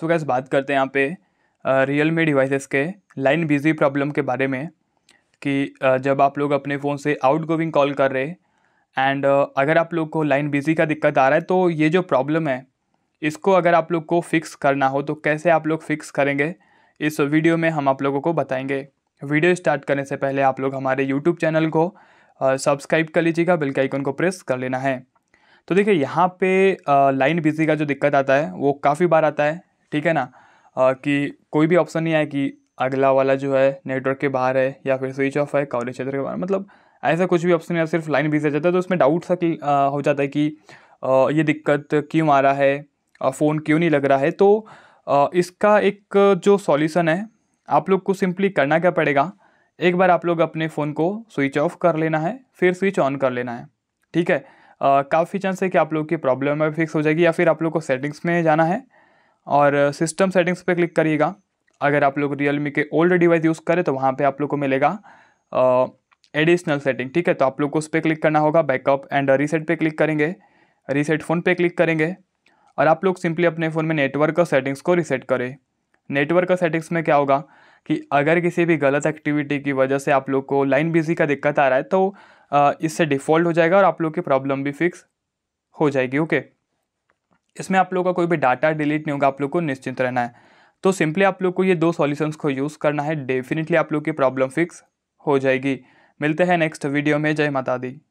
सो gas बात करते हैं यहाँ पे रियल मी डिवाइसेस के लाइन बिजी प्रॉब्लम के बारे में कि जब आप लोग अपने फ़ोन से आउट कॉल कर रहे एंड अगर आप लोग को लाइन बिजी का दिक्कत आ रहा है तो ये जो प्रॉब्लम है इसको अगर आप लोग को फिक्स करना हो तो कैसे आप लोग फिक्स करेंगे इस वीडियो में हम आप लोगों को बताएंगे वीडियो स्टार्ट करने से पहले आप लोग हमारे यूट्यूब चैनल को सब्सक्राइब कर लीजिएगा बिल्कुल के आइकन को प्रेस कर लेना है तो देखिए यहाँ पे लाइन बिजी का जो दिक्कत आता है वो काफ़ी बार आता है ठीक है ना आ, कि कोई भी ऑप्शन नहीं आए कि अगला वाला जो है नेटवर्क के बाहर है या फिर स्विच ऑफ है कवरेज क्षेत्र के बाहर मतलब ऐसा कुछ भी ऑप्शन नहीं सिर्फ लाइन भी आ जाता है तो उसमें डाउट सा कि हो जाता है कि आ, ये दिक्कत क्यों आ रहा है फ़ोन क्यों नहीं लग रहा है तो आ, इसका एक जो सॉल्यूशन है आप लोग को सिंपली करना क्या पड़ेगा एक बार आप लोग अपने फ़ोन को स्विच ऑफ कर लेना है फिर स्विच ऑन कर लेना है ठीक है काफ़ी चांस है कि आप लोग की प्रॉब्लम फिक्स हो जाएगी या फिर आप लोग को सेटिंग्स में जाना है और सिस्टम सेटिंग्स पे क्लिक करिएगा अगर आप लोग रियलमी के ओल्ड डिवाइस यूज़ करें तो वहाँ पे आप लोग को मिलेगा एडिशनल सेटिंग ठीक है तो आप लोग को उस पर क्लिक करना होगा बैकअप एंड रीसेट पे क्लिक करेंगे रीसेट फ़ोन पे क्लिक करेंगे और आप लोग सिंपली अपने फ़ोन में नेटवर्क का सेटिंग्स को रीसेट करें नेटवर्क का सेटिंग्स में क्या होगा कि अगर किसी भी गलत एक्टिविटी की वजह से आप लोग को लाइन बिजी का दिक्कत आ रहा है तो इससे डिफ़ॉल्ट हो जाएगा और आप लोग की प्रॉब्लम भी फिक्स हो जाएगी ओके okay? इसमें आप लोगों का कोई भी डाटा डिलीट नहीं होगा आप लोग को निश्चिंत रहना है तो सिंपली आप लोग को ये दो सॉल्यूशंस को यूज़ करना है डेफिनेटली आप लोग की प्रॉब्लम फिक्स हो जाएगी मिलते हैं नेक्स्ट वीडियो में जय माता दी